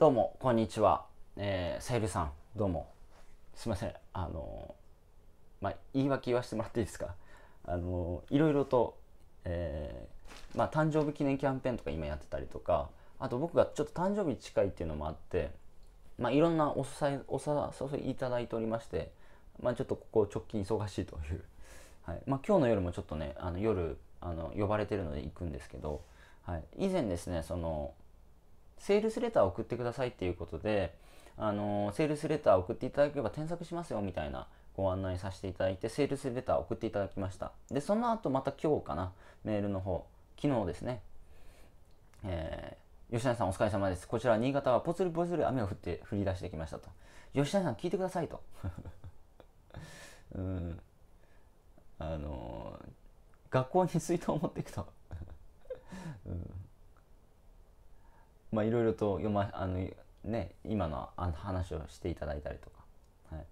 どうもこんにちは、えー、さゆりさんどうもすいませんあのー、まあ言い訳言わせてもらっていいですかあのー、いろいろと、えー、まあ誕生日記念キャンペーンとか今やってたりとかあと僕がちょっと誕生日近いっていうのもあってまあいろんなお誘いお誘いいただいておりましてまあちょっとここ直近忙しいというはいまあ今日の夜もちょっとねあの夜あの呼ばれてるので行くんですけど、はい、以前ですねそのセールスレターを送ってくださいっていうことで、あのセールスレターを送っていただければ添削しますよみたいなご案内させていただいて、セールスレターを送っていただきました。で、その後また今日かな、メールの方、昨日ですね、えー、吉谷さんお疲れ様です。こちら新潟はぽつりぽつり雨が降って降り出してきましたと。吉谷さん聞いてくださいと。うん。あのー、学校に水筒を持っていくと。うんまあいろいろと読まあのね今の話をしていただいたりとか、はい、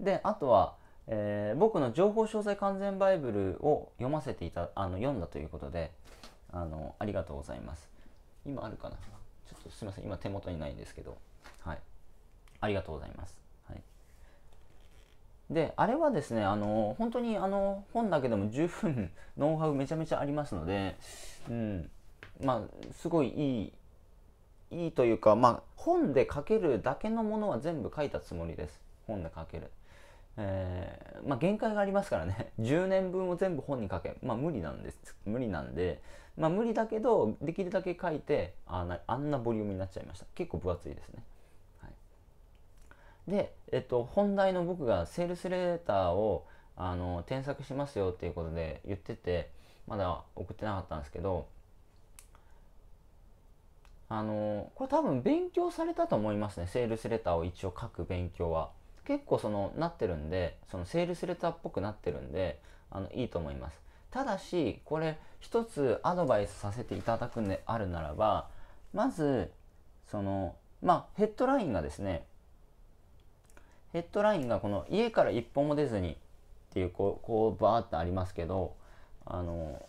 であとは、えー、僕の情報詳細完全バイブルを読ませていたあの読んだということであのありがとうございます今あるかなちょっとすみません今手元にないんですけどはいありがとうございますはい、であれはですねあの本当にあの本だけでも十分ノウハウめちゃめちゃありますので、うんまあ、すごいいいいいというか、まあ、本で書けるだけのものは全部書いたつもりです。本で書ける。えー、まあ、限界がありますからね。10 年分を全部本に書け。まあ、無理なんです。無理なんで、まあ、無理だけど、できるだけ書いて、あなあんなボリュームになっちゃいました。結構分厚いですね。はい、で、えっと、本題の僕がセールスレーターをあの添削しますよっていうことで言ってて、まだ送ってなかったんですけど、あのこれ多分勉強されたと思いますねセールスレターを一応書く勉強は結構そのなってるんでそのセールスレターっぽくなってるんであのいいと思いますただしこれ一つアドバイスさせていただくんであるならばまずそのまあヘッドラインがですねヘッドラインがこの家から一歩も出ずにっていうこうこうバーってありますけどあの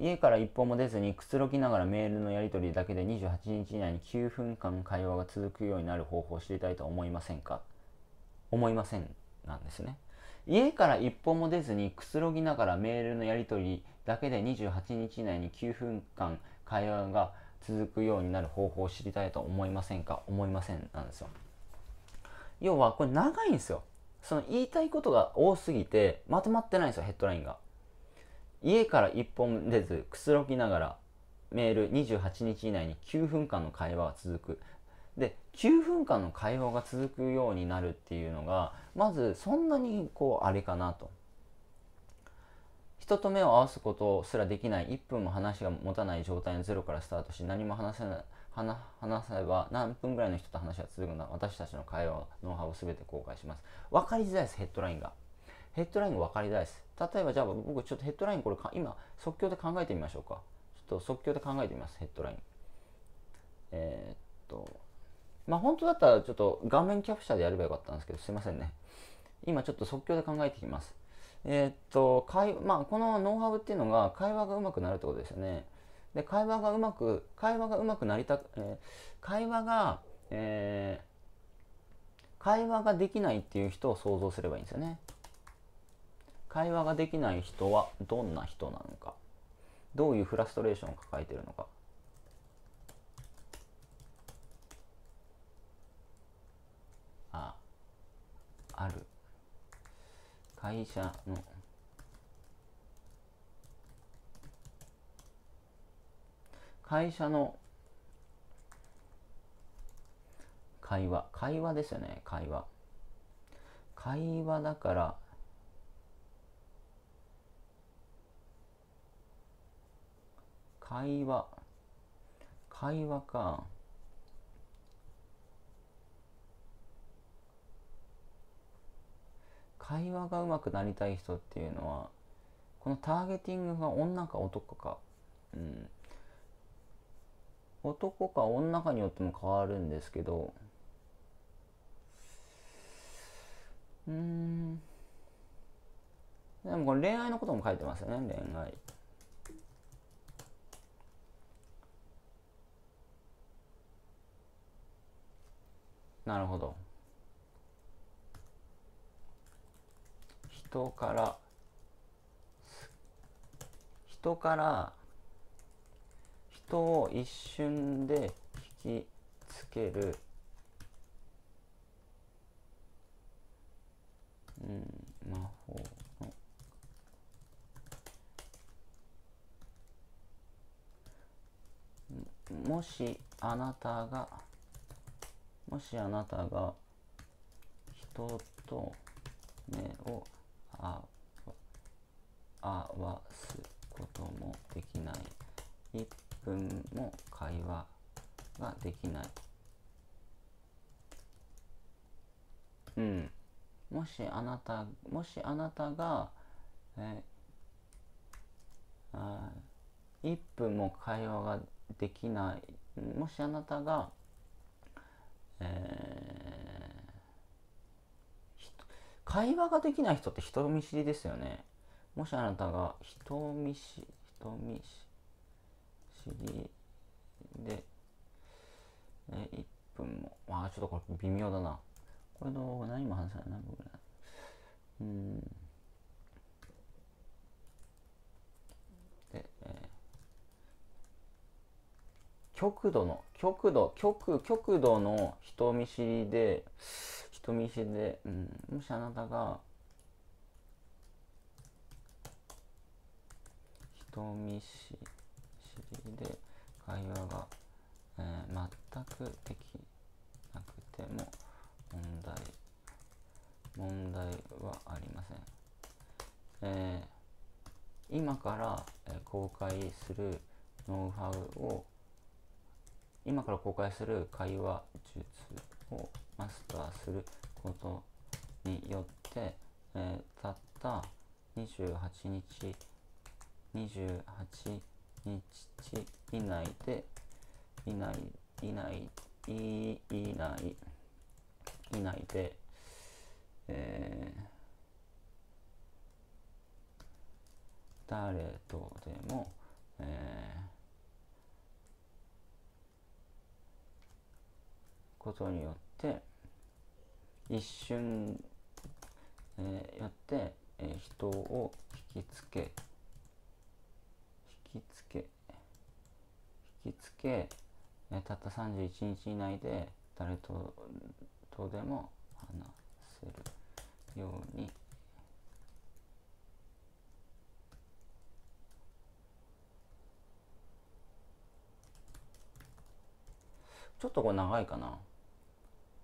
家から一歩も出ずにくつろぎながらメールのやり取りだけで28日以内に9分間会話が続くようになる方法を知りたいと思いませんか思いませんなんですね。家から一歩も出ずにくつろぎながらメールのやり取りだけで28日以内に9分間会話が続くようになる方法を知りたいと思いませんか思いませんなんですよ。要はこれ長いんですよ。その言いたいことが多すぎてまとまってないんですよヘッドラインが。家から一本出ずくつろぎながらメール28日以内に9分間の会話が続くで9分間の会話が続くようになるっていうのがまずそんなにこうあれかなと人と目を合わすことすらできない1分も話が持たない状態のゼロからスタートし何も話せない話せば何分ぐらいの人と話が続くのは私たちの会話ノウハウを全て公開します分かりづらいですヘッドラインがヘッドラインが分かりづらいです。例えばじゃあ僕ちょっとヘッドラインこれ今即興で考えてみましょうか。ちょっと即興で考えてみます、ヘッドライン。えー、っと、まあ本当だったらちょっと画面キャプチャーでやればよかったんですけど、すいませんね。今ちょっと即興で考えていきます。えー、っと、会まあ、このノウハウっていうのが会話がうまくなるってことですよね。で、会話がうまく、会話がうまくなりたく、えー、会話が、えー、会話ができないっていう人を想像すればいいんですよね。会話ができない人はどんな人なのかどういうフラストレーションを抱えてるのかあある会社の会社の会話会話ですよね会話会話だから会話会話か会話がうまくなりたい人っていうのはこのターゲティングが女か男か、うん、男か女かによっても変わるんですけどうんでもこれ恋愛のことも書いてますよね恋愛。なるほど人から人から人を一瞬で引きつけるうん魔法のもしあなたがもしあなたが人と目を合わすこともできない1分も会話ができないうんもしあなたもしあなたがえあ1分も会話ができないもしあなたがえー、会話ができない人って人見知りですよね。もしあなたが人見知り、人見知りで、えー、1分も、ああ、ちょっとこれ微妙だな。これの何も話さない。何分ぐらい。うん。極度の極度極極度の人見知りで人見知りで、うん、もしあなたが人見知りで会話が、えー、全くできなくても問題問題はありません、えー、今から、えー、公開するノウハウを今から公開する会話術をマスターすることによって、えー、たった28日28日以内で以内以内以内以内で、えー、誰とでも、えーことによって一瞬、えー、やって、えー、人を引きつけ引きつけ引きつけ、えー、たった31日以内で誰ととでも話せるようにちょっとこれ長いかな。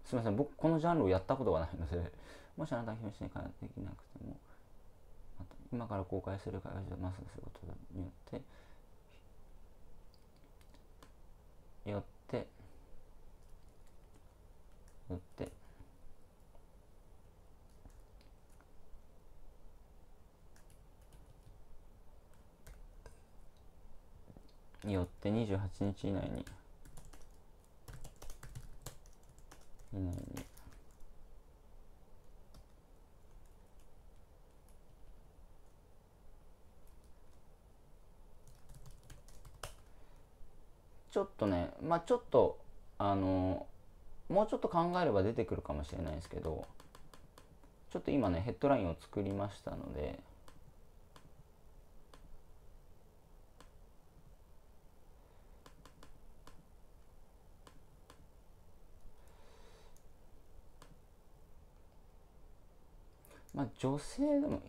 すみません、僕、このジャンルをやったことがないので、もしあなたが表紙に変えできなくても、ま、今から公開する会社でマスすることによって、よって、よって、よって28日以内にちょっとねまあちょっとあのもうちょっと考えれば出てくるかもしれないですけどちょっと今ねヘッドラインを作りましたので。まあ女性でも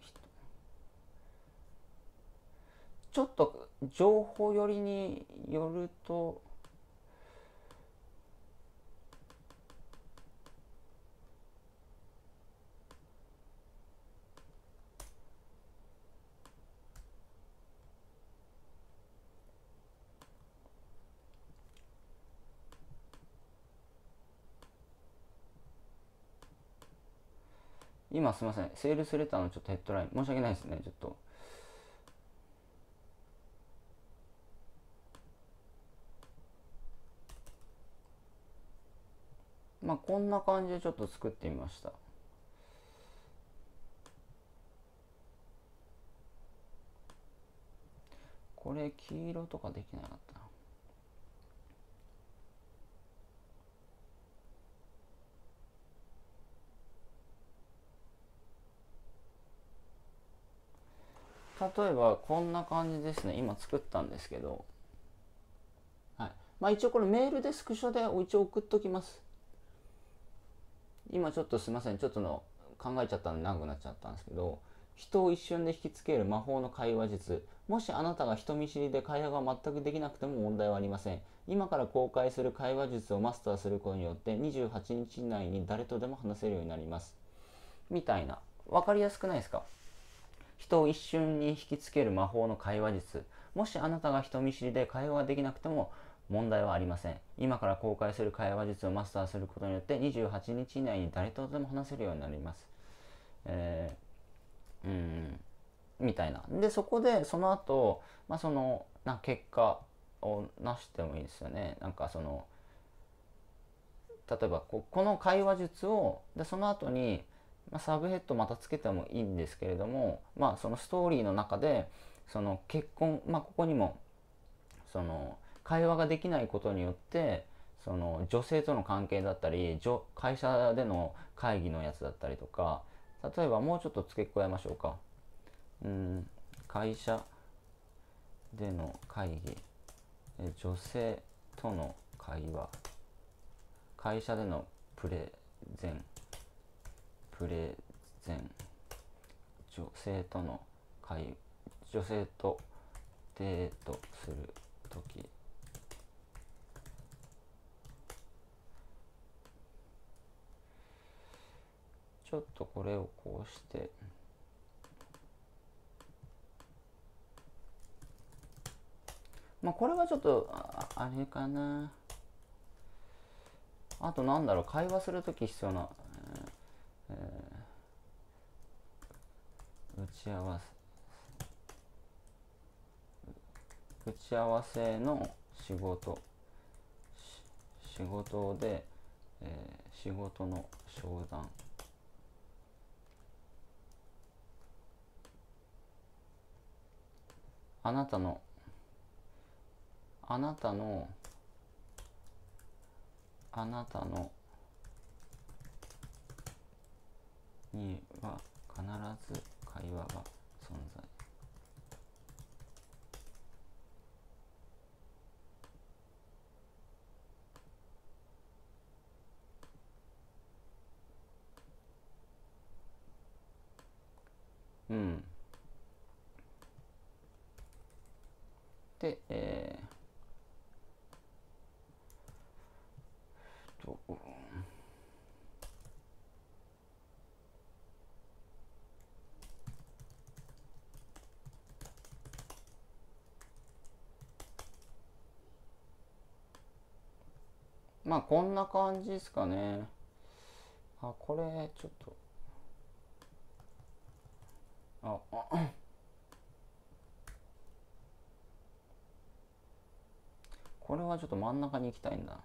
ちょっと情報寄りによると今すみません、セールスレターのちょっとヘッドライン、申し訳ないですね、ちょっと。まあ、こんな感じでちょっと作ってみました。これ黄色とかできなかったな。例えばこんな感じですね今作ったんですけど、はいまあ、一応これメールでスクショで一応送っときます今ちょっとすいませんちょっとの考えちゃったんで長くなっちゃったんですけど人を一瞬で引きつける魔法の会話術もしあなたが人見知りで会話が全くできなくても問題はありません今から公開する会話術をマスターすることによって28日以内に誰とでも話せるようになりますみたいな分かりやすくないですか人を一瞬に引きつける魔法の会話術もしあなたが人見知りで会話ができなくても問題はありません今から公開する会話術をマスターすることによって28日以内に誰とでも話せるようになりますえー、うんみたいなでそこでその後、まあそのな結果をなしてもいいですよねなんかその例えばこの会話術をでその後にまあ、サブヘッドまたつけてもいいんですけれども、まあ、そのストーリーの中でその結婚、まあ、ここにもその会話ができないことによってその女性との関係だったり会社での会議のやつだったりとか例えばもうちょっと付け加えましょうかうん会社での会議女性との会話会社でのプレゼンプレゼン女性との会女性とデートするときちょっとこれをこうしてまあこれはちょっとあれかなあとなんだろう会話するとき必要な打ち合わせ打ち合わせの仕事仕事で、えー、仕事の商談あなたのあなたのあなたのには必ず会話が存在うんで、えーまあこんな感じですかね。あ、これ、ちょっと。あ、あこれはちょっと真ん中に行きたいんだ。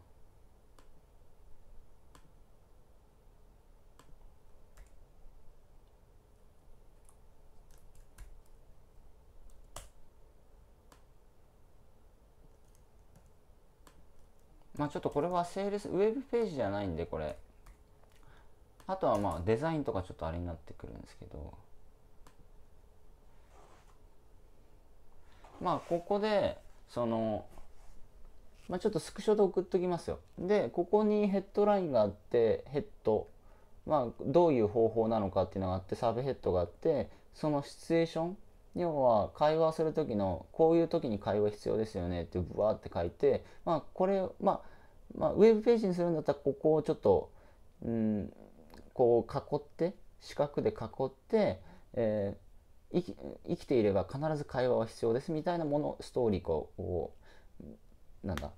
まあちょっとこれはセールス、ウェブページじゃないんで、これ。あとはまあデザインとかちょっとあれになってくるんですけど。まあここで、その、まあ、ちょっとスクショで送っときますよ。で、ここにヘッドラインがあって、ヘッド、まあ、どういう方法なのかっていうのがあって、サブヘッドがあって、そのシチュエーション、要は会話する時の、こういう時に会話必要ですよねって、ブワーって書いて、まあ、これ、まあ、まあ、ウェブページにするんだったらここをちょっと、うん、こう囲って四角で囲って、えー、生きていれば必ず会話は必要ですみたいなものストーリーをなんだ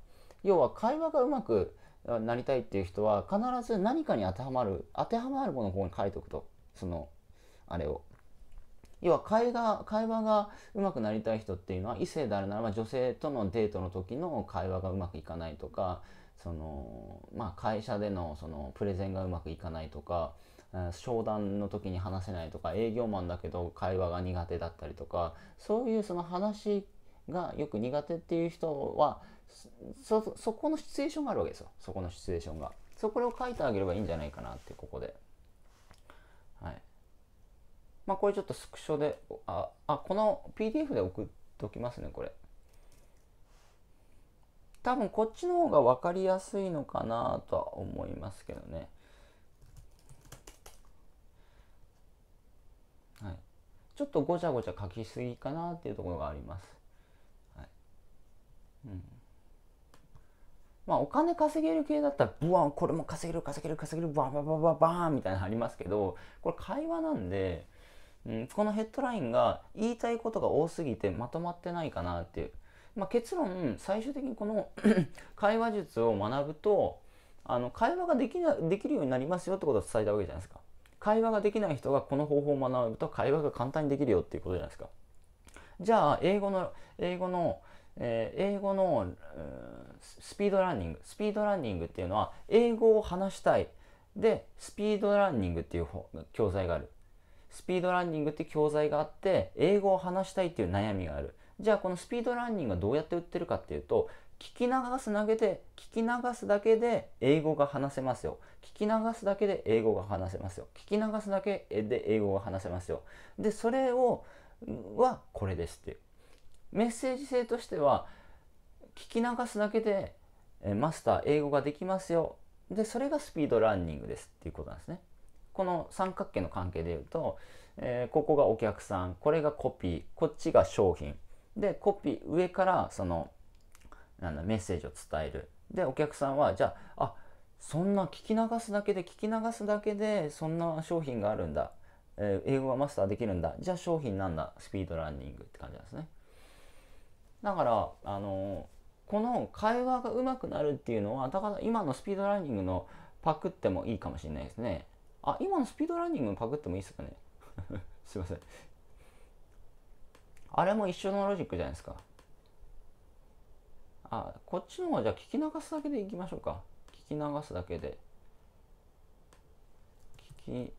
要は会話がうまくなりたいっていう人は必ず何かに当てはまる当てはまるものの方に書いておくとそのあれを要は会話会話がうまくなりたい人っていうのは異性であるならば女性とのデートの時の会話がうまくいかないとかその、まあ、会社でのそのプレゼンがうまくいかないとか、商談の時に話せないとか営業マンだけど会話が苦手だったりとかそういうその話がよく苦手っていう人はそそこのシチュエーションがあるわけですよそこのシチュエーションがそこを書いてあげればいいんじゃないかなってここではいまあこれちょっとスクショでああこの PDF で送っておきますねこれ多分こっちの方が分かりやすいのかなとは思いますけどね。はい、ちょっとごちゃごちゃ書きすぎかなっていうところがあります。はいうんまあ、お金稼げる系だったらブワンこれも稼げる稼げる稼げるバンバンバンバンバンみたいなのありますけどこれ会話なんで、うん、このヘッドラインが言いたいことが多すぎてまとまってないかなってまあ、結論最終的にこの 会話術を学ぶとあの会話ができなできるようになりますよってことを伝えたわけじゃないですか会話ができない人がこの方法を学ぶと会話が簡単にできるよっていうことじゃないですかじゃあ英語の英語の、えー、英語の、スピードランニングスピードランニングっていうのは英語を話したいでスピードランニングっていう教材があるスピードランニングって教材があって英語を話したいっていう悩みがあるじゃあこのスピードランニングはどうやって売ってるかっていうと聞き流すだけで聞き流すだけで英語が話せますよ聞き流すだけで英語が話せますよ聞き流すだけで英語が話せますよでそれをはこれですっていうメッセージ性としては聞き流すだけでマスター英語ができますよでそれがスピードランニングですっていうことなんですねこの三角形の関係でいうと、えー、ここがお客さんこれがコピーこっちが商品でコピー上からそのなんだメッセージを伝えるでお客さんはじゃああそんな聞き流すだけで聞き流すだけでそんな商品があるんだ、えー、英語がマスターできるんだじゃあ商品なんだスピードランニングって感じなんですねだからあのー、この会話がうまくなるっていうのはだから今のスピードランニングのパクってもいいかもしれないですねあ今のスピードランニングのパクってもいいですかね すいませんあれも一緒のロジックじゃないですか。あ、こっちの方じゃあ聞き流すだけでいきましょうか。聞き流すだけで。聞き、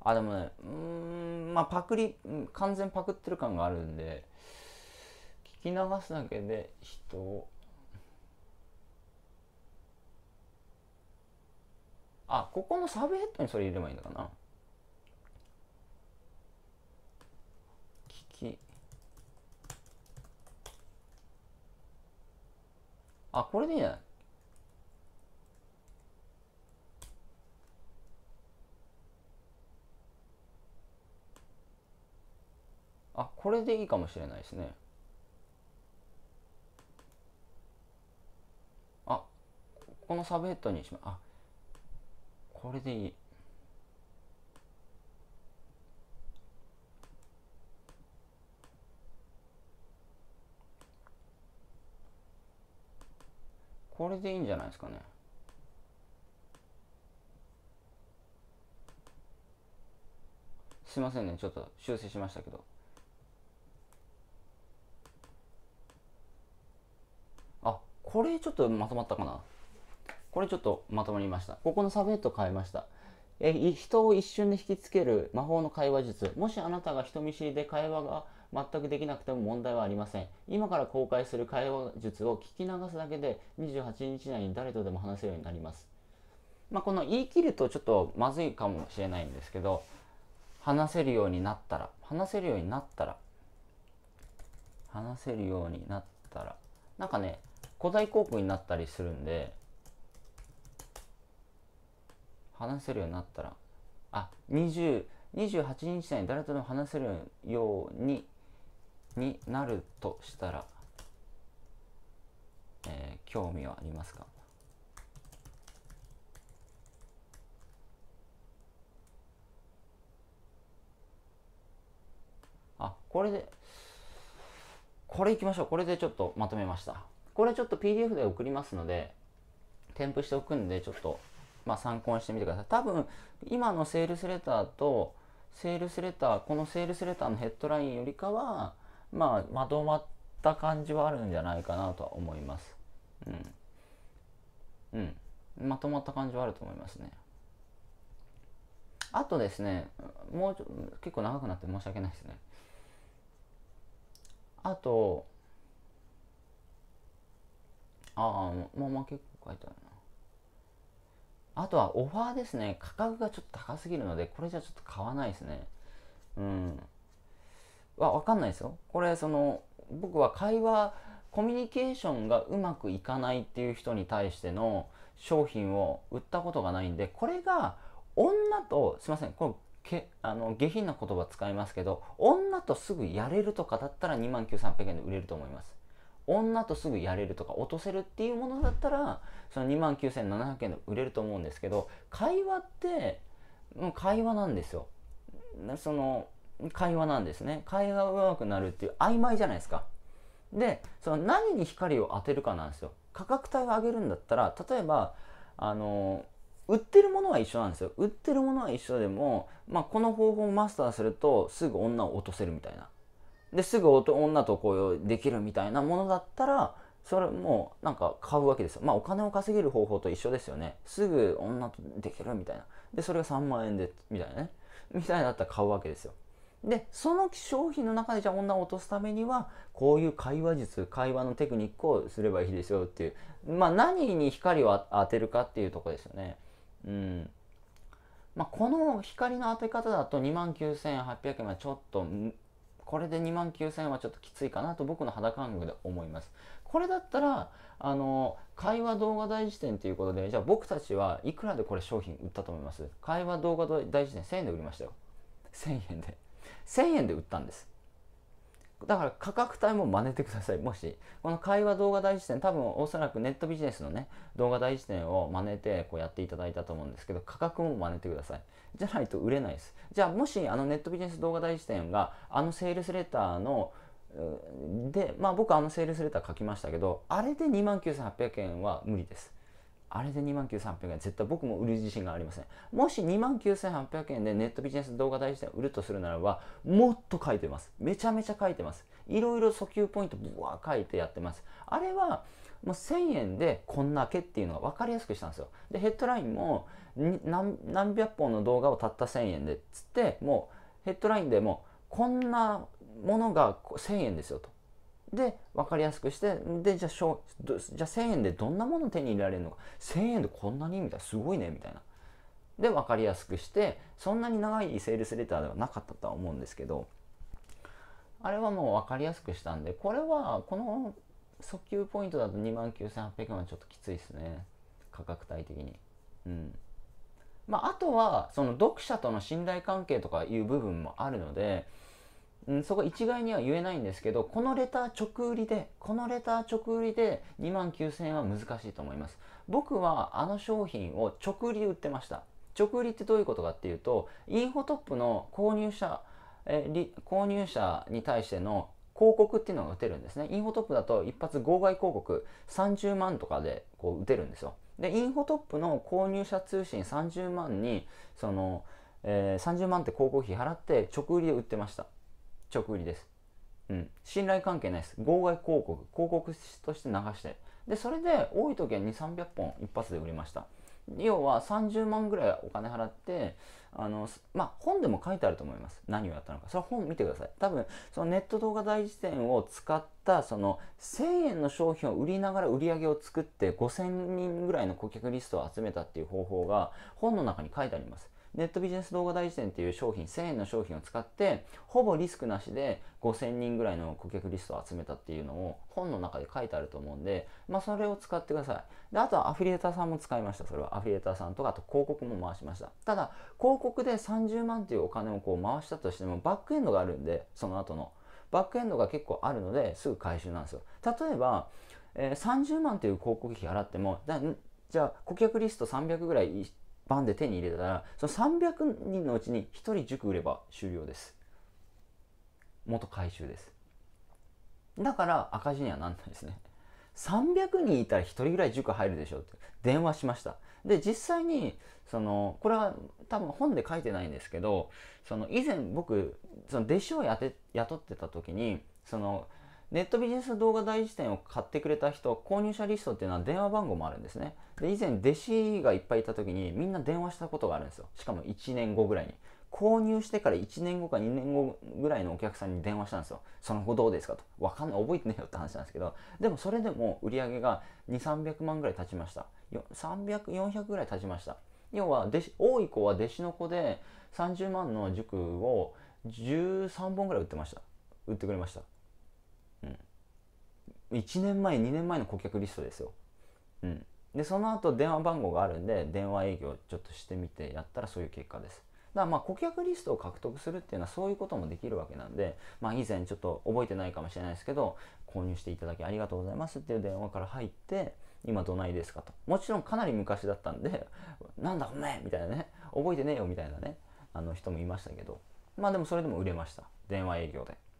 あ、でもね、うん、まあパクリ、完全パクってる感があるんで、聞き流すだけで人を、あ、ここのサブヘッドにそれ入れればいいのかな。あ、これでいいんじゃないあ、これでいいかもしれないですね。あ、このサブヘッドにしま、あ、これでいい。れでいいんじゃないですかね。すいませんね、ちょっと修正しましたけど。あ、これちょっとまとまったかな。これちょっとまとまりました。ここのサブネット変えました。え人を一瞬で引きつける魔法の会話術もしあなたが人見知りで会話が全くできなくても問題はありません。今から公開する会話術を聞き流すだけで28日内に誰とでも話せるようになります。まあ、この言い切るとちょっとまずいかもしれないんですけど、話せるようになったら、話せるようになったら、話せるようになったら、なんかね、古代航空になったりするんで、話せるようになったら、あ、20、28日内に誰とでも話せるようにになるとしたら、えー、興味はありますかあこれでこれいきましょうこれでちょっとまとめましたこれちょっと PDF で送りますので添付しておくんでちょっとまあ参考にしてみてください多分今のセールスレターとセールスレターこのセールスレターのヘッドラインよりかはまあ、まとまった感じはあるんじゃないかなとは思います。うん。うん。まとまった感じはあると思いますね。あとですね、もうちょ結構長くなって申し訳ないですね。あと、ああ、まあまあ結構書いてあるな。あとはオファーですね。価格がちょっと高すぎるので、これじゃちょっと買わないですね。うん。は分かんないですよ。これその僕は会話コミュニケーションがうまくいかないっていう人に対しての商品を売ったことがないんでこれが女とすいませんこのけあの下品な言葉使いますけど女とすぐやれるとかだったら2万9300円で売れると思います。女とすぐやれるとか落とせるっていうものだったらその2万9700円で売れると思うんですけど会話って会話なんですよ。その会話なんですね会話が上手くなるっていう曖昧じゃないですかでその何に光を当てるかなんですよ価格帯を上げるんだったら例えばあの売ってるものは一緒なんですよ売ってるものは一緒でも、まあ、この方法をマスターするとすぐ女を落とせるみたいなですぐ女とこうできるみたいなものだったらそれもなんか買うわけですよまあお金を稼げる方法と一緒ですよねすぐ女とできるみたいなでそれが3万円でみたいなねみたいなだったら買うわけですよでその商品の中でじゃあ女を落とすためにはこういう会話術会話のテクニックをすればいいですよっていうまあ何に光を当てるかっていうとこですよね。うんまあ、この光の当て方だと2万9800円はちょっとこれで2万9000円はちょっときついかなと僕の肌感覚で思います。これだったらあの会話動画大辞典ということでじゃあ僕たちはいくらでこれ商品売ったと思います会話動画大辞典1000円で売りましたよ。1000円で。1000円で売ったんですだから価格帯も真似てください。もし、この会話動画大辞典、多分おそらくネットビジネスのね、動画大辞典を真似てこうやっていただいたと思うんですけど、価格も真似てください。じゃないと売れないです。じゃあ、もしあのネットビジネス動画大辞典が、あのセールスレターの、で、まあ僕あのセールスレター書きましたけど、あれで29,800円は無理です。あれで2万9800円、絶対僕も売る自信がありません。もし2万9800円でネットビジネス動画大事で売るとするならば、もっと書いてます。めちゃめちゃ書いてます。いろいろ訴求ポイント、ぶわ書いてやってます。あれは、もう1000円でこんだけっていうのが分かりやすくしたんですよ。で、ヘッドラインも何、何百本の動画をたった1000円でっつって、もうヘッドラインでも、こんなものが1000円ですよと。で分かりやすくしてでじゃあじゃ1,000円でどんなもの手に入れられるのか1,000円でこんなにみたいなすごいねみたいな。で分かりやすくしてそんなに長いセールスレターではなかったとは思うんですけどあれはもう分かりやすくしたんでこれはこの訴求ポイントだと2万9800円はちょっときついですね価格帯的に。うんまあ、あとはその読者との信頼関係とかいう部分もあるのでうん、そこ一概には言えないんですけどこのレター直売りでこのレター直売りで2万9000円は難しいと思います僕はあの商品を直売りで売ってました直売りってどういうことかっていうとインフォトップの購入者え購入者に対しての広告っていうのが打てるんですねインフォトップだと一発号外広告30万とかでこう打てるんですよでインフォトップの購入者通信30万にその、えー、30万って広告費払って直売りで売ってました直売りです。うん、信頼関係ないです。号外広告、広告として流して。で、それで多い時は2、300本一発で売りました。要は30万ぐらいお金払ってあの、まあ、本でも書いてあると思います何をやったのかそれ本見てください多分そのネット動画大辞典を使ったその1000円の商品を売りながら売り上げを作って5000人ぐらいの顧客リストを集めたっていう方法が本の中に書いてありますネットビジネス動画大辞典っていう商品、1000円の商品を使って、ほぼリスクなしで5000人ぐらいの顧客リストを集めたっていうのを本の中で書いてあると思うんで、まあ、それを使ってください。で、あとはアフィリエーターさんも使いました。それはアフィリエーターさんとか、あと広告も回しました。ただ、広告で30万っていうお金をこう回したとしても、バックエンドがあるんで、その後の。バックエンドが結構あるので、すぐ回収なんですよ。例えば、えー、30万という広告費払っても、じゃあ顧客リスト300ぐらいバンで手に入れたらその300人のうちに1人塾売れば終了です元回収ですだから赤字にはなんないですね300人いたら1人ぐらい塾入るでしょって電話しましたで実際にそのこれは多分本で書いてないんですけどその以前僕その弟子をやって雇ってた時にそのネットビジネス動画大一典を買ってくれた人、購入者リストっていうのは電話番号もあるんですね。で、以前弟子がいっぱいいた時にみんな電話したことがあるんですよ。しかも1年後ぐらいに。購入してから1年後か2年後ぐらいのお客さんに電話したんですよ。その後どうですかと。わかんない、覚えてねえよって話なんですけど、でもそれでも売り上げが2、300万ぐらい経ちました。300、400ぐらい経ちました。要は弟子、多い子は弟子の子で30万の塾を13本ぐらい売ってました。売ってくれました。1年前2年前の顧客リストですよ、うん、でその後電話番号があるんで電話営業ちょっとしてみてやったらそういう結果ですだからまあ顧客リストを獲得するっていうのはそういうこともできるわけなんで、まあ、以前ちょっと覚えてないかもしれないですけど購入していただきありがとうございますっていう電話から入って今どないですかともちろんかなり昔だったんで なんだおめえみたいなね覚えてねえよみたいなねあの人もいましたけどまあでもそれでも売れました電話営業で。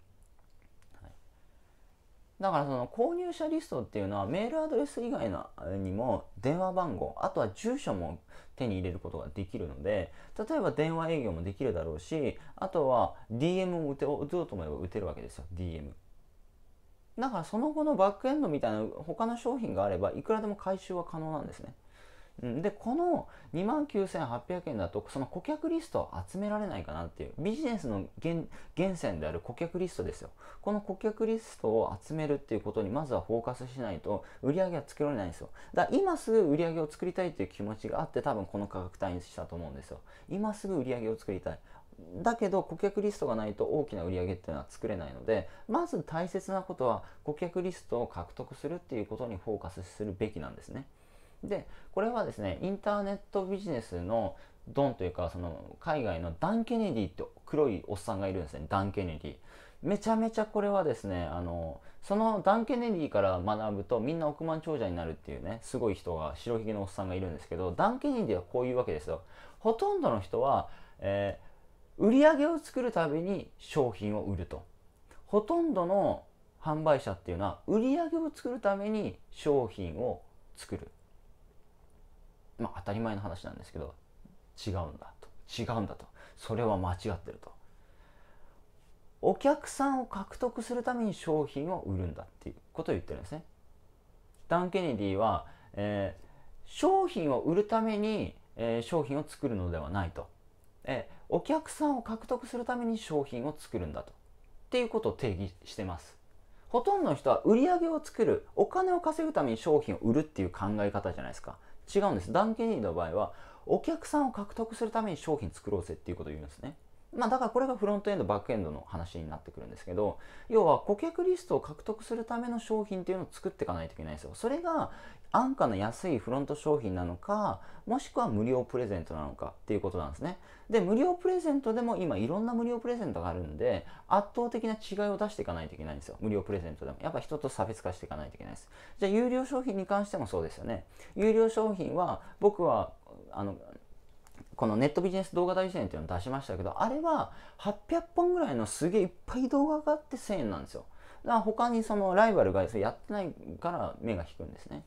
だからその購入者リストっていうのはメールアドレス以外のにも電話番号あとは住所も手に入れることができるので例えば電話営業もできるだろうしあとは DM を打て打とうと思えば打てるわけですよ DM だからその後のバックエンドみたいな他の商品があればいくらでも回収は可能なんですねうん、でこの2万9800円だとその顧客リストを集められないかなっていうビジネスの源泉である顧客リストですよこの顧客リストを集めるっていうことにまずはフォーカスしないと売り上げは作られないんですよだから今すぐ売り上げを作りたいっていう気持ちがあって多分この価格帯にしたと思うんですよ今すぐ売り上げを作りたいだけど顧客リストがないと大きな売り上げっていうのは作れないのでまず大切なことは顧客リストを獲得するっていうことにフォーカスするべきなんですね。でこれはですねインターネットビジネスのドンというかその海外のダン・ケネディって黒いおっさんがいるんですねダン・ケネディめちゃめちゃこれはですねあのそのダン・ケネディから学ぶとみんな億万長者になるっていうねすごい人が白ひげのおっさんがいるんですけどダン・ケネディはこういうわけですよほとんどの人は、えー、売り上げを作るたびに商品を売るとほとんどの販売者っていうのは売り上げを作るために商品を作るまあ、当たり前の話なんですけど違うんだと違うんだとそれは間違ってるとお客さんを獲得するために商品を売るんだっていうことを言ってるんですねダン・ケネディは、えー、商品を売るために、えー、商品を作るのではないと、えー、お客さんを獲得するために商品を作るんだとっていうことを定義してますほとんどの人は売り上げを作るお金を稼ぐために商品を売るっていう考え方じゃないですか違うんです。ダンケニーの場合は、お客さんを獲得するために商品作ろうぜっていうことを言うんですね。まあ、だからこれがフロントエンドバックエンドの話になってくるんですけど要は顧客リストを獲得するための商品っていうのを作っていかないといけないんですよそれが安価な安いフロント商品なのかもしくは無料プレゼントなのかっていうことなんですねで無料プレゼントでも今いろんな無料プレゼントがあるんで圧倒的な違いを出していかないといけないんですよ無料プレゼントでもやっぱ人と差別化していかないといけないですじゃあ有料商品に関してもそうですよね有料商品は僕はあのこのネットビジネス動画大戦っていうのを出しましたけど、あれは800本ぐらいのすげえいっぱい動画があって1000円なんですよ。だから他にそのライバルがやってないから目が引くんですね。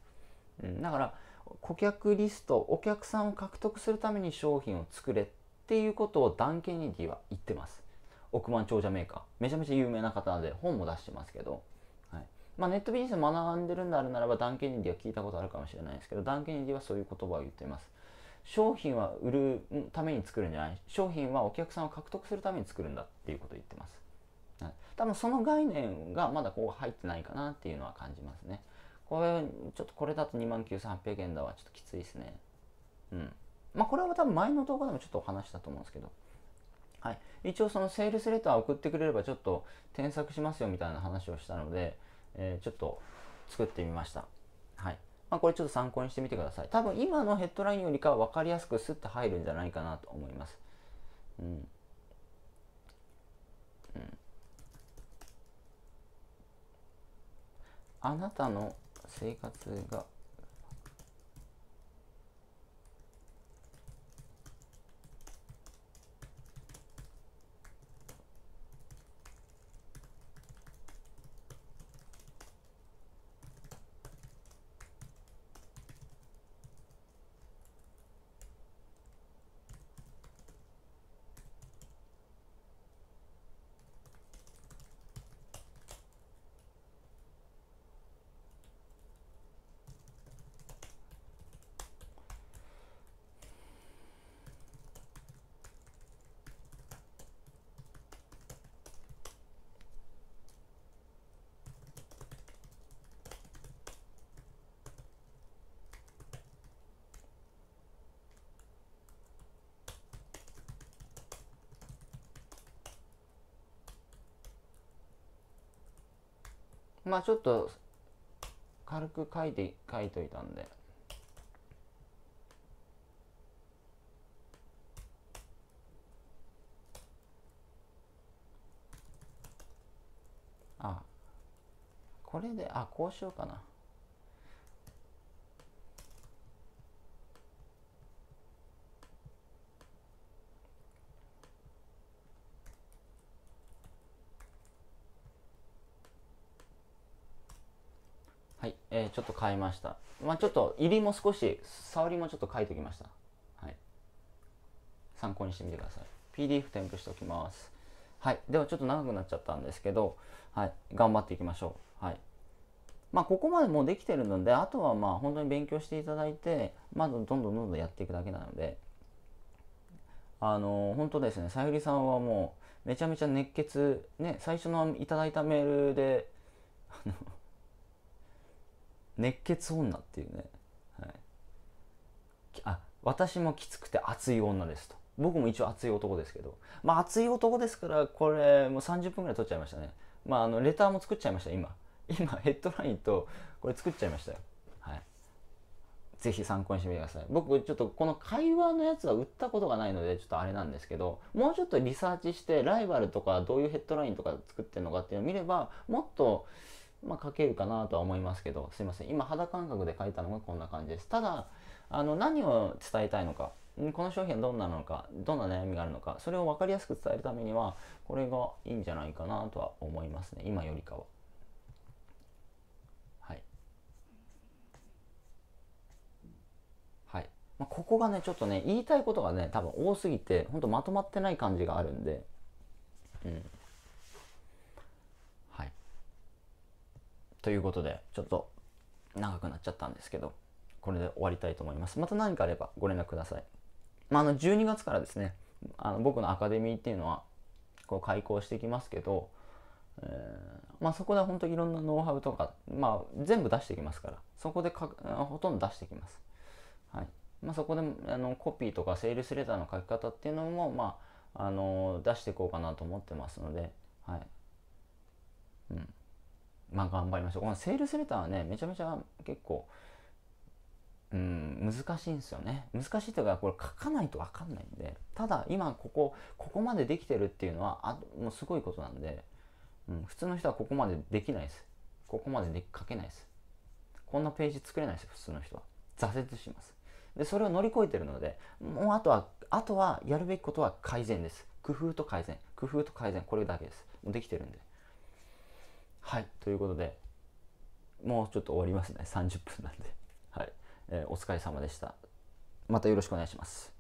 うん、だから顧客リスト、お客さんを獲得するために商品を作れっていうことをダン・ケネディは言ってます。億万長者メーカー。めちゃめちゃ有名な方で本も出してますけど。はいまあ、ネットビジネス学んでるんであるならばダン・ケニディは聞いたことあるかもしれないですけどダン・ケニディはそういう言葉を言っています商品は売るために作るんじゃない商品はお客さんを獲得するために作るんだっていうことを言ってます、多分その概念がまだここ入ってないかなっていうのは感じますねこれちょっとこれだと2万9800円だわちょっときついですねうんまあこれは多分前の動画でもちょっとお話したと思うんですけどはい、一応そのセールスレター送ってくれればちょっと添削しますよみたいな話をしたので、えー、ちょっと作ってみましたまあ、これちょっと参考にしてみてください。多分今のヘッドラインよりかは分かりやすくスッと入るんじゃないかなと思います。うん。うん。あなたの生活がまあちょっと軽く書いて書いといたんで。あこれであこうしようかな。はい、えー、ちょっと変えました。まあ、ちょっと入りも少し、触りもちょっと書いておきました。はい。参考にしてみてください。PDF 添付しておきます。はい。ではちょっと長くなっちゃったんですけど、はい。頑張っていきましょう。はい。まあ、ここまでもうできてるので、あとはまあ、本当に勉強していただいて、まずどんどんどんどんやっていくだけなので、あのー、本当ですね、さゆりさんはもう、めちゃめちゃ熱血、ね、最初のいただいたメールで、あの熱血女っていうね、はい、あ私もきつくて熱い女ですと僕も一応熱い男ですけどまあ熱い男ですからこれもう30分ぐらい撮っちゃいましたねまああのレターも作っちゃいました今今ヘッドラインとこれ作っちゃいましたよはい是非参考にしてみてください僕ちょっとこの会話のやつは売ったことがないのでちょっとあれなんですけどもうちょっとリサーチしてライバルとかどういうヘッドラインとか作ってるのかっていうのを見ればもっとまあ、書けるかなとは思いますけどすいません今肌感覚で書いたのがこんな感じですただあの何を伝えたいのかこの商品はどんなのかどんな悩みがあるのかそれを分かりやすく伝えるためにはこれがいいんじゃないかなとは思いますね今よりかは。はいはいまあ、ここがねちょっとね言いたいことがね多分多すぎてほんとまとまってない感じがあるんでうんということで、ちょっと長くなっちゃったんですけど、これで終わりたいと思います。また何かあればご連絡ください。まあ、あの12月からですね、あの僕のアカデミーっていうのはこう開講していきますけど、えー、まあ、そこで本当にいろんなノウハウとか、まあ、全部出してきますから、そこでかほとんど出してきます。はいまあ、そこであのコピーとかセールスレターの書き方っていうのも、まあ、あの出していこうかなと思ってますので、はいうん、まあ、頑張りましょう。このセールスレターはね、めちゃめちゃ結構、うん、難しいんですよね。難しいというか、これ書かないと分かんないんで、ただ今ここ、ここまでできてるっていうのは、あもうすごいことなんで、うん、普通の人はここまでできないです。ここまでで書けないです。こんなページ作れないです、普通の人は。挫折します。で、それを乗り越えてるので、もうあとは、あとはやるべきことは改善です。工夫と改善。工夫と改善。これだけです。できてるんで。はい、ということでもうちょっと終わりますね30分なんで、はいえー、お疲れ様でしたまたよろしくお願いします